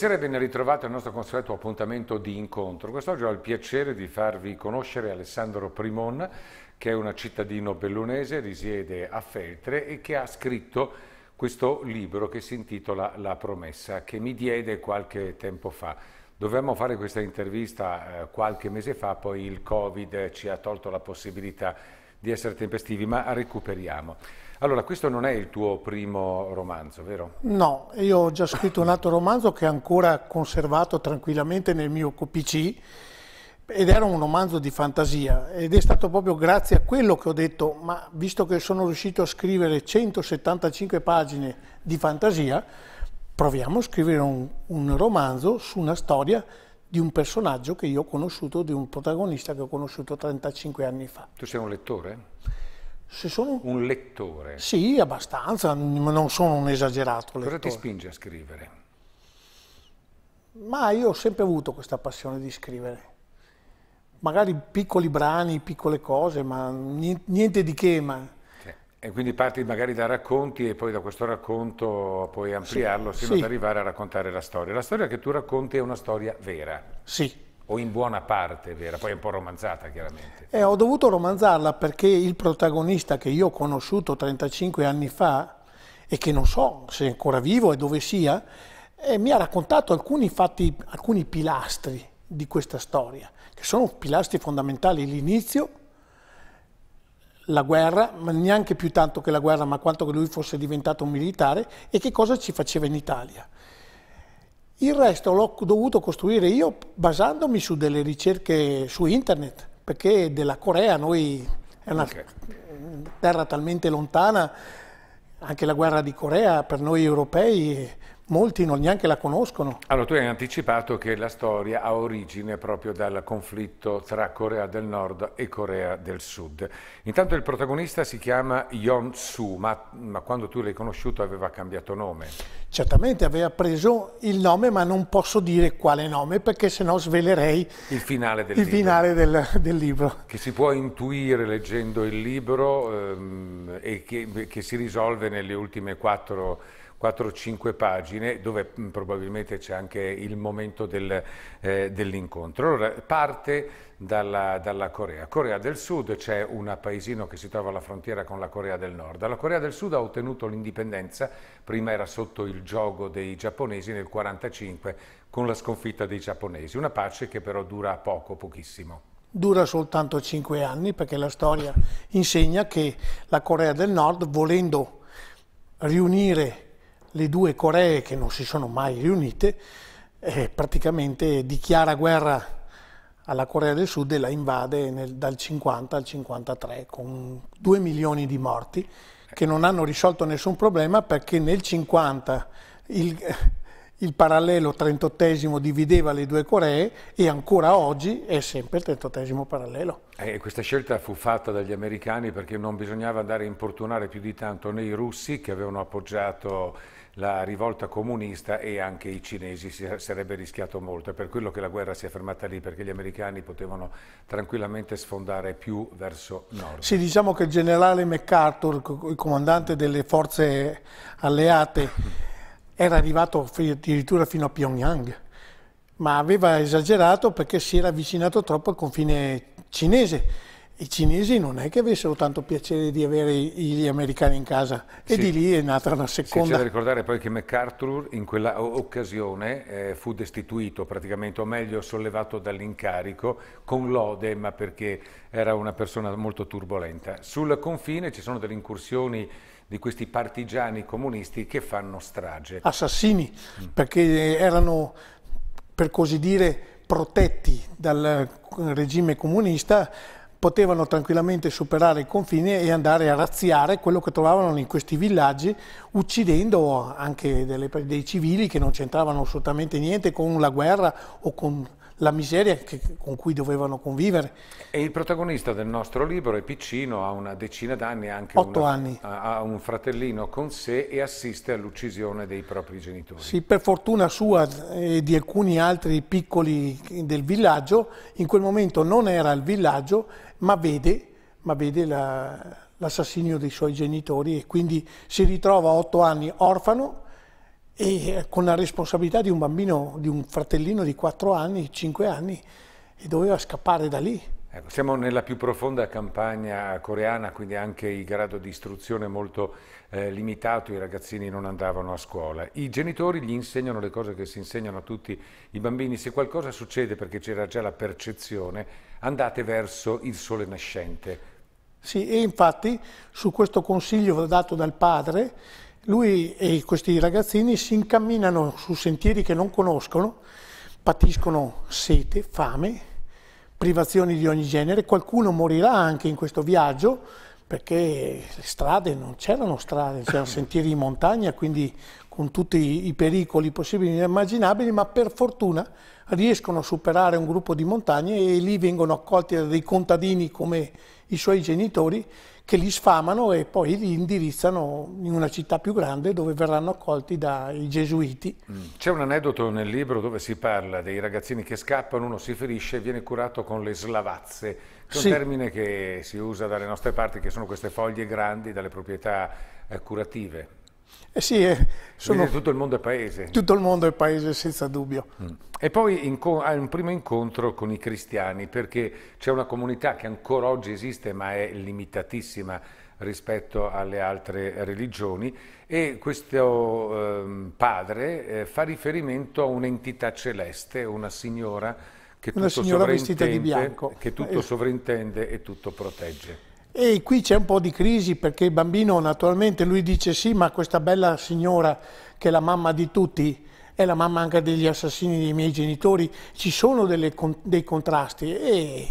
Buonasera e ben ritrovati al nostro consueto appuntamento di incontro. Quest'oggi ho il piacere di farvi conoscere Alessandro Primon, che è un cittadino bellunese, risiede a Feltre e che ha scritto questo libro che si intitola La promessa, che mi diede qualche tempo fa. Dovevamo fare questa intervista eh, qualche mese fa, poi il Covid ci ha tolto la possibilità di essere tempestivi, ma recuperiamo. Allora, questo non è il tuo primo romanzo, vero? No, io ho già scritto un altro romanzo che è ancora conservato tranquillamente nel mio QPC ed era un romanzo di fantasia ed è stato proprio grazie a quello che ho detto, ma visto che sono riuscito a scrivere 175 pagine di fantasia, proviamo a scrivere un, un romanzo su una storia di un personaggio che io ho conosciuto, di un protagonista che ho conosciuto 35 anni fa. Tu sei un lettore? Se sono... Un lettore? Sì, abbastanza, non sono un esagerato lettore. Cosa ti spinge a scrivere? Ma io ho sempre avuto questa passione di scrivere. Magari piccoli brani, piccole cose, ma niente di che, ma... E quindi parti magari da racconti e poi da questo racconto puoi ampliarlo sì, fino sì. ad arrivare a raccontare la storia. La storia che tu racconti è una storia vera. Sì o in buona parte vera, poi è un po' romanzata chiaramente. Eh, ho dovuto romanzarla perché il protagonista che io ho conosciuto 35 anni fa e che non so se è ancora vivo e dove sia, eh, mi ha raccontato alcuni fatti, alcuni pilastri di questa storia, che sono pilastri fondamentali, l'inizio, la guerra, ma neanche più tanto che la guerra, ma quanto che lui fosse diventato un militare e che cosa ci faceva in Italia. Il resto l'ho dovuto costruire io basandomi su delle ricerche su internet, perché della Corea noi è una okay. terra talmente lontana, anche la guerra di Corea per noi europei molti non neanche la conoscono. Allora, tu hai anticipato che la storia ha origine proprio dal conflitto tra Corea del Nord e Corea del Sud. Intanto il protagonista si chiama Yon Su, ma, ma quando tu l'hai conosciuto aveva cambiato nome. Certamente aveva preso il nome, ma non posso dire quale nome, perché sennò svelerei il finale del, il libro. Finale del, del libro. Che si può intuire leggendo il libro ehm, e che, che si risolve nelle ultime quattro 4-5 pagine dove mm, probabilmente c'è anche il momento del, eh, dell'incontro. Allora parte dalla, dalla, Corea. Corea del Sud c'è un paesino che si trova alla frontiera con la Corea del Nord. La Corea del Sud ha ottenuto l'indipendenza, prima era sotto il gioco dei giapponesi nel 1945 con la sconfitta dei giapponesi, una pace che però dura poco, pochissimo dura soltanto 5 anni perché la storia insegna che la Corea del Nord, volendo riunire le due Coree che non si sono mai riunite, eh, praticamente dichiara guerra alla Corea del Sud e la invade nel, dal 50 al 53 con 2 milioni di morti che non hanno risolto nessun problema perché nel 50 il, eh, il parallelo 38 divideva le due Coree e ancora oggi è sempre il 38 parallelo. Eh, e questa scelta fu fatta dagli americani perché non bisognava andare a importunare più di tanto né i russi che avevano appoggiato la rivolta comunista e anche i cinesi si sarebbe rischiato molto. È per quello che la guerra si è fermata lì, perché gli americani potevano tranquillamente sfondare più verso nord. Sì, diciamo che il generale MacArthur, il comandante delle forze alleate, era arrivato addirittura fino a Pyongyang ma aveva esagerato perché si era avvicinato troppo al confine cinese i cinesi non è che avessero tanto piacere di avere gli americani in casa e sì. di lì è nata la seconda. Sì, c'è da ricordare poi che MacArthur in quella occasione eh, fu destituito praticamente, o meglio sollevato dall'incarico, con lode, ma perché era una persona molto turbolenta. Sul confine ci sono delle incursioni di questi partigiani comunisti che fanno strage. Assassini, mm. perché erano, per così dire, protetti dal regime comunista potevano tranquillamente superare il confine e andare a razziare quello che trovavano in questi villaggi, uccidendo anche delle, dei civili che non c'entravano assolutamente niente con la guerra o con la miseria che, con cui dovevano convivere. E il protagonista del nostro libro è piccino, ha una decina d'anni, anche Otto una, anni. ha un fratellino con sé e assiste all'uccisione dei propri genitori. Sì, per fortuna sua e di alcuni altri piccoli del villaggio, in quel momento non era il villaggio, ma vede, ma vede la, l'assassinio dei suoi genitori e quindi si ritrova a otto anni orfano e eh, con la responsabilità di un bambino, di un fratellino di quattro anni, cinque anni e doveva scappare da lì. Ecco, siamo nella più profonda campagna coreana, quindi anche il grado di istruzione è molto eh, limitato, i ragazzini non andavano a scuola. I genitori gli insegnano le cose che si insegnano a tutti i bambini. Se qualcosa succede, perché c'era già la percezione, andate verso il sole nascente. Sì, e infatti su questo consiglio dato dal padre, lui e questi ragazzini si incamminano su sentieri che non conoscono, patiscono sete, fame, privazioni di ogni genere, qualcuno morirà anche in questo viaggio perché le strade non c'erano strade, c'erano sentieri in montagna, quindi con tutti i pericoli possibili e immaginabili, ma per fortuna riescono a superare un gruppo di montagne e lì vengono accolti da dei contadini come i suoi genitori che li sfamano e poi li indirizzano in una città più grande dove verranno accolti dai gesuiti. Mm. C'è un aneddoto nel libro dove si parla dei ragazzini che scappano, uno si ferisce e viene curato con le slavazze, che è un sì. termine che si usa dalle nostre parti, che sono queste foglie grandi dalle proprietà eh, curative. Eh sì, eh, sono... tutto il mondo è paese. Tutto il mondo è paese, senza dubbio. Mm. E poi hai un primo incontro con i cristiani, perché c'è una comunità che ancora oggi esiste, ma è limitatissima rispetto alle altre religioni, e questo eh, padre eh, fa riferimento a un'entità celeste, una signora che una tutto, signora vestita di bianco. che tutto sovrintende e tutto protegge. E qui c'è un po' di crisi perché il bambino naturalmente lui dice sì, ma questa bella signora che è la mamma di tutti è la mamma anche degli assassini dei miei genitori, ci sono delle, dei contrasti e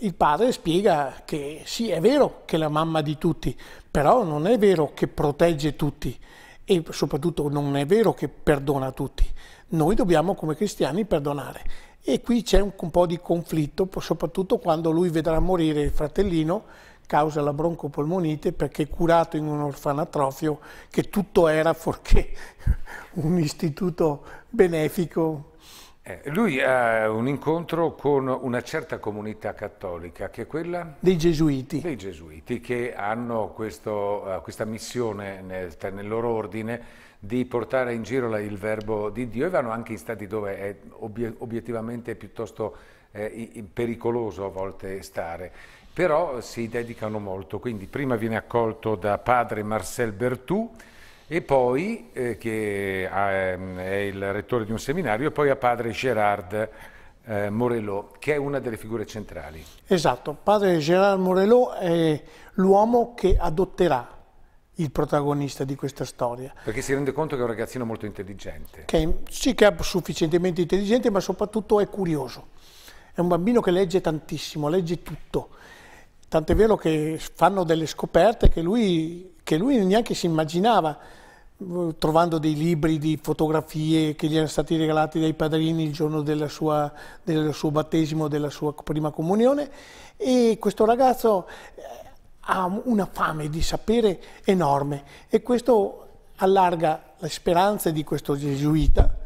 il padre spiega che sì, è vero che è la mamma di tutti, però non è vero che protegge tutti e soprattutto non è vero che perdona tutti. Noi dobbiamo come cristiani perdonare. E qui c'è un, un po' di conflitto, soprattutto quando lui vedrà morire il fratellino causa la broncopolmonite perché curato in un orfanatrofio che tutto era forché un istituto benefico. Eh, lui ha un incontro con una certa comunità cattolica che è quella dei gesuiti, dei gesuiti che hanno questo, eh, questa missione nel, nel loro ordine di portare in giro il verbo di Dio e vanno anche in stati dove è obiettivamente piuttosto eh, pericoloso a volte stare però si dedicano molto. Quindi prima viene accolto da padre Marcel Bertù e poi, eh, che ehm, è il rettore di un seminario, e poi a padre Gerard eh, Morello, che è una delle figure centrali. Esatto, padre Gerard Morello è l'uomo che adotterà il protagonista di questa storia. Perché si rende conto che è un ragazzino molto intelligente. Che, sì, che è sufficientemente intelligente, ma soprattutto è curioso. È un bambino che legge tantissimo, legge tutto Tant'è vero che fanno delle scoperte che lui, che lui neanche si immaginava, mm, trovando dei libri di fotografie che gli erano stati regalati dai padrini il giorno sua, del suo battesimo, della sua prima comunione. E questo ragazzo eh, ha una fame di sapere enorme e questo allarga le speranze di questo gesuita,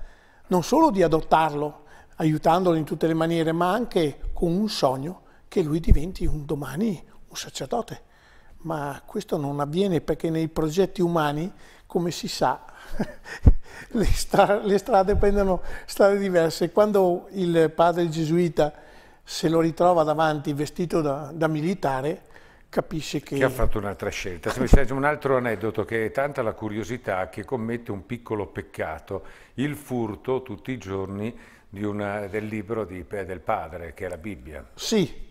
non solo di adottarlo, aiutandolo in tutte le maniere, ma anche con un sogno che lui diventi un domani un sacerdote. Ma questo non avviene perché nei progetti umani, come si sa, le, stra le strade prendono strade diverse. Quando il padre gesuita se lo ritrova davanti vestito da, da militare, capisce che... Che ha fatto un'altra scelta. un altro aneddoto che è tanta la curiosità che commette un piccolo peccato, il furto tutti i giorni una, del libro di, del padre, che è la Bibbia. Sì,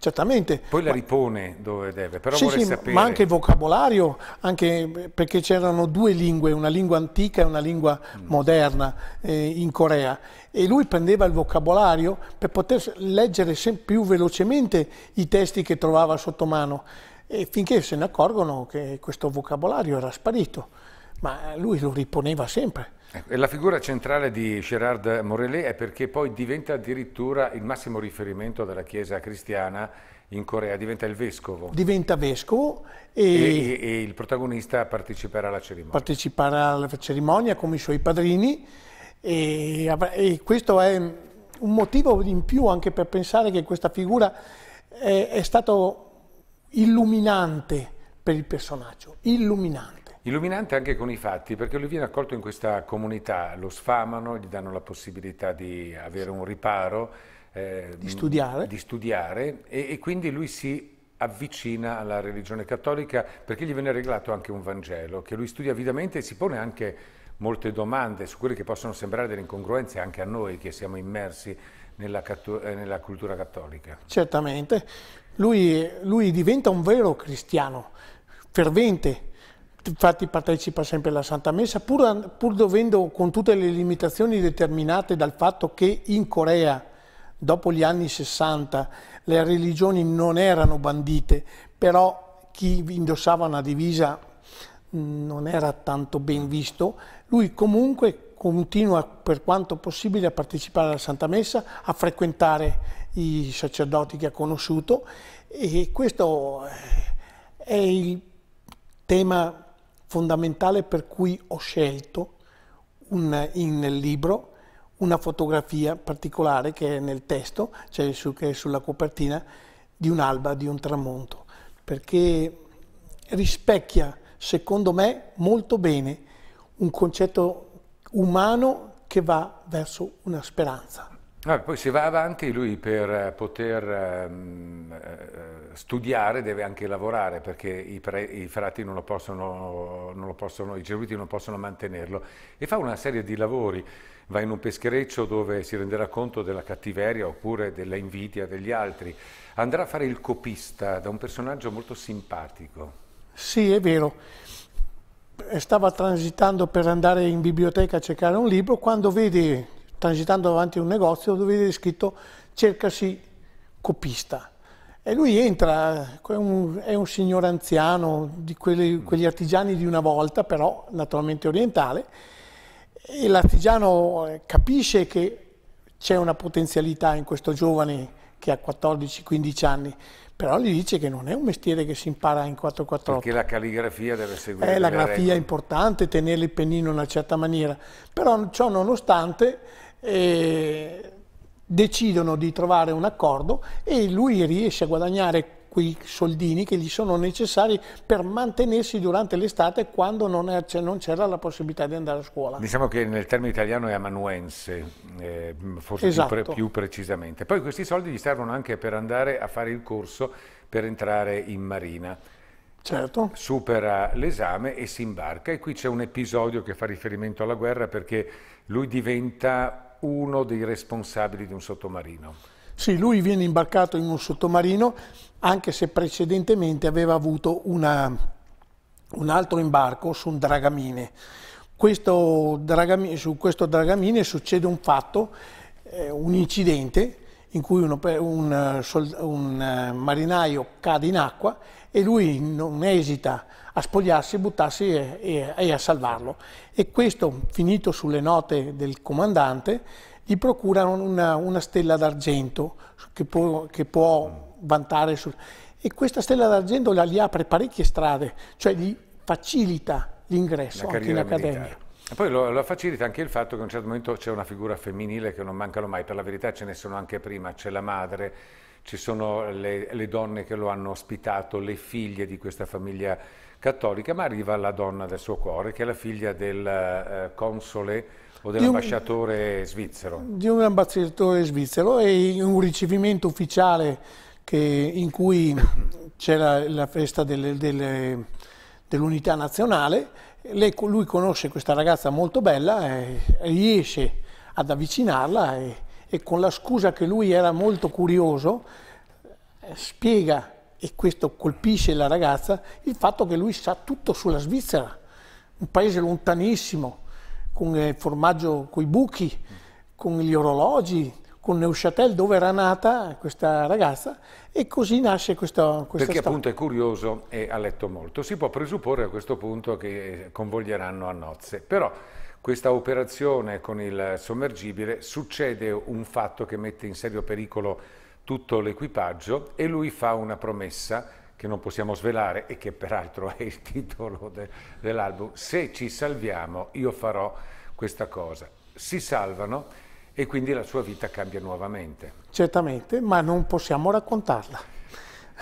Certamente. Poi la ripone dove deve, però sì, vorrei sì, sapere... ma anche il vocabolario, anche perché c'erano due lingue, una lingua antica e una lingua mm. moderna eh, in Corea e lui prendeva il vocabolario per poter leggere sempre più velocemente i testi che trovava sotto mano e finché se ne accorgono che questo vocabolario era sparito ma eh, lui lo riponeva sempre. Ecco, e la figura centrale di Gerard Morellet è perché poi diventa addirittura il massimo riferimento della Chiesa cristiana in Corea, diventa il vescovo. Diventa vescovo e, e, e il protagonista parteciperà alla cerimonia. Parteciperà alla cerimonia come i suoi padrini e, e questo è un motivo in più anche per pensare che questa figura è, è stato illuminante per il personaggio, illuminante. Illuminante anche con i fatti, perché lui viene accolto in questa comunità, lo sfamano, gli danno la possibilità di avere un riparo, eh, di studiare, di studiare e, e, quindi lui si avvicina alla religione cattolica perché gli viene regalato anche un Vangelo, che lui studia avidamente e si pone anche molte domande su quelle che possono sembrare delle incongruenze anche a noi che siamo immersi nella, eh, nella cultura cattolica. Certamente, lui, lui diventa un vero cristiano, fervente, infatti partecipa sempre alla Santa Messa, pur, pur, dovendo con tutte le limitazioni determinate dal fatto che in Corea, dopo gli anni 60, le religioni non erano bandite, però chi indossava una divisa non era tanto ben visto, lui comunque continua per quanto possibile a partecipare alla Santa Messa, a frequentare i sacerdoti che ha conosciuto e questo eh, è il tema fondamentale per cui ho scelto un, in, nel libro una fotografia particolare che è nel testo, cioè su, che è sulla copertina, di un'alba, di un tramonto, perché rispecchia, secondo me, molto bene un concetto umano che va verso una speranza. No, ah, poi si va avanti, lui per eh, poter um, studiare deve anche lavorare perché i, pre, i frati non lo, possono, non lo, possono, i gesuiti non possono mantenerlo e fa una serie di lavori, va in un peschereccio dove si renderà conto della cattiveria oppure della invidia degli altri, andrà a fare il copista da un personaggio molto simpatico. Sì, è vero. Stava transitando per andare in biblioteca a cercare un libro quando vede transitando davanti a un negozio dove vede scritto cercasi copista. E lui entra, è un, è un signore anziano, di quelli, quegli artigiani di una volta, però naturalmente orientale, e l'artigiano eh, capisce che c'è una potenzialità in questo giovane che ha 14-15 anni, però gli dice che non è un mestiere che si impara in 4 448. Perché la calligrafia deve seguire. Eh, la grafia è importante, tenere il pennino in una certa maniera, però ciò nonostante eh, decidono di trovare un accordo e lui riesce a guadagnare quei soldini che gli sono necessari per mantenersi durante l'estate quando non, c'era la possibilità di andare a scuola. Diciamo che nel termine italiano è amanuense, eh, forse esatto. più, pre esatto. più precisamente. Poi questi soldi gli servono anche per andare a fare il corso per entrare in marina. Certo. supera l'esame e si imbarca e qui c'è un episodio che fa riferimento alla guerra perché lui diventa uno dei responsabili di un sottomarino. Sì, lui viene imbarcato in un sottomarino anche se precedentemente aveva avuto una, un altro imbarco su un dragamine. Questo dragamine su questo dragamine succede un fatto, eh, un incidente in cui un, eh, un, un eh, marinaio cade in acqua e lui non esita a spogliarsi, buttarsi e, e, e, a salvarlo. E questo, finito sulle note del comandante, gli procura una, una stella d'argento che, che può, vantare. Su, e questa stella d'argento gli apre parecchie strade, cioè gli facilita l'ingresso anche in accademia poi lo, lo, facilita anche il fatto che a un certo momento c'è una figura femminile che non mancano mai, per la verità ce ne sono anche prima, c'è la madre, ci sono le, le, donne che lo hanno ospitato, le figlie di questa famiglia cattolica, ma arriva la donna del suo cuore che è la figlia del eh, console o dell'ambasciatore svizzero. Di un ambasciatore svizzero e un ricevimento ufficiale che, in cui c'è la, la festa dell'unità nazionale lei, lui conosce questa ragazza molto bella, e riesce ad avvicinarla e, e con la scusa che lui era molto curioso eh, spiega, e questo colpisce la ragazza, il fatto che lui sa tutto sulla Svizzera, un paese lontanissimo, con il formaggio con i buchi, con gli orologi, con Neuchâtel dove era nata questa ragazza e così nasce questo, questa Perché storia. appunto è curioso e ha letto molto. Si può presupporre a questo punto che eh, convoglieranno a nozze, però questa operazione con il sommergibile succede un fatto che mette in serio pericolo tutto l'equipaggio e lui fa una promessa che non possiamo svelare e che peraltro è il titolo de, dell'album, se ci salviamo io farò questa cosa. Si salvano e quindi la sua vita cambia nuovamente. Certamente, ma non possiamo raccontarla.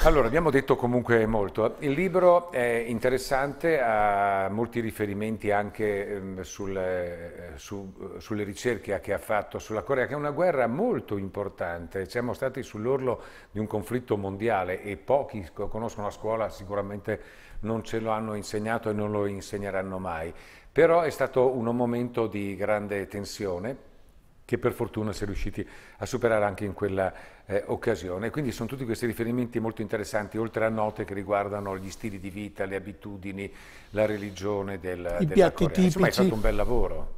Allora, abbiamo detto comunque molto. Il libro è interessante, ha molti riferimenti anche ehm, sulle, eh, su, sulle ricerche che ha fatto sulla Corea, che è una guerra molto importante. Siamo stati sull'orlo di un conflitto mondiale e pochi conoscono la scuola, sicuramente non ce lo hanno insegnato e non lo insegneranno mai. Però è stato un momento di grande tensione che per fortuna si è riusciti a superare anche in quella eh, occasione. Quindi sono tutti questi riferimenti molto interessanti, oltre a note che riguardano gli stili di vita, le abitudini, la religione del, I della Corea. Tipici. Insomma è stato un bel lavoro.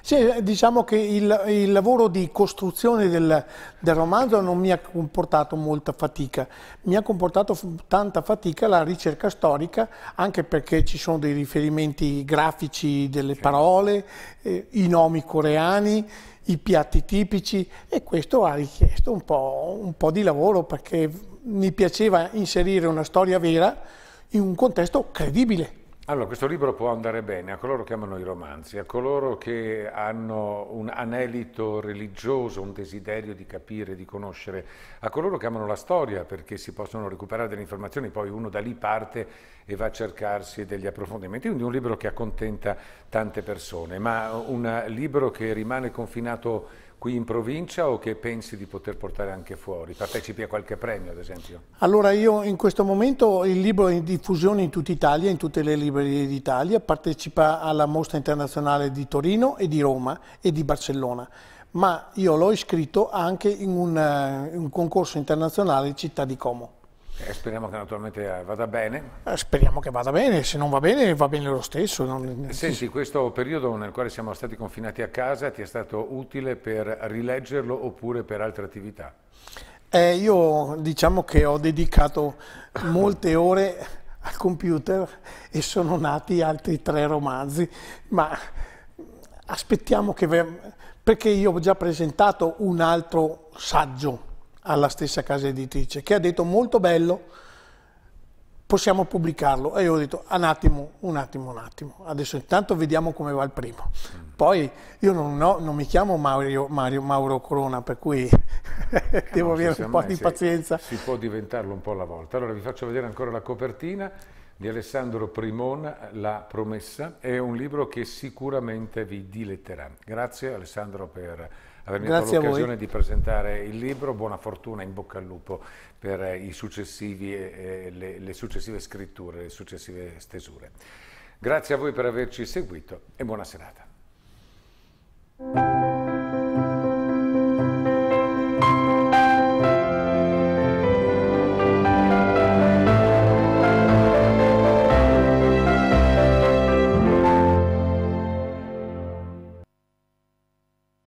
Sì, eh, diciamo che il, il lavoro di costruzione del, del, romanzo non mi ha comportato molta fatica, mi ha comportato tanta fatica la ricerca storica, anche perché ci sono dei riferimenti grafici delle certo. parole, eh, i nomi coreani, i piatti tipici e questo ha richiesto un po' un po' di lavoro perché mi piaceva inserire una storia vera in un contesto credibile. Allora, questo libro può andare bene a coloro che amano i romanzi, a coloro che hanno un anelito religioso, un desiderio di capire, di conoscere, a coloro che amano la storia perché si possono recuperare delle informazioni, poi uno da lì parte e va a cercarsi degli approfondimenti. Quindi un libro che accontenta tante persone, ma un libro che rimane confinato qui in provincia o che pensi di poter portare anche fuori? Partecipi a qualche premio ad esempio? Allora io in questo momento il libro è in diffusione in tutta Italia, in tutte le librerie d'Italia, partecipa alla mostra internazionale di Torino e di Roma e di Barcellona, ma io l'ho iscritto anche in un, eh, in un concorso internazionale Città di Como. Eh, speriamo che naturalmente eh, vada bene. Eh, speriamo che vada bene, se non va bene va bene lo stesso. Non... Senti, questo periodo nel quale siamo stati confinati a casa ti è stato utile per rileggerlo oppure per altre attività? Eh, io diciamo che ho dedicato molte ore al computer e sono nati altri tre romanzi, ma aspettiamo che... perché io ho già presentato un altro saggio alla stessa casa editrice, che ha detto molto bello, possiamo pubblicarlo. E io ho detto un attimo, un attimo, un attimo, adesso intanto vediamo come va il primo. Mm. Poi io non, no, non mi chiamo Mario, Mario, Mauro Corona, per cui eh devo avere un po' di pazienza. Si può diventarlo un po' alla volta. Allora vi faccio vedere ancora la copertina di Alessandro Primon, La promessa. È un libro che sicuramente vi diletterà. Grazie Alessandro per avermi dato l'occasione di presentare il libro. Buona fortuna, in bocca al lupo per eh, eh, eh, le, le successive scritture, le successive stesure. Grazie a voi per averci seguito e buona serata.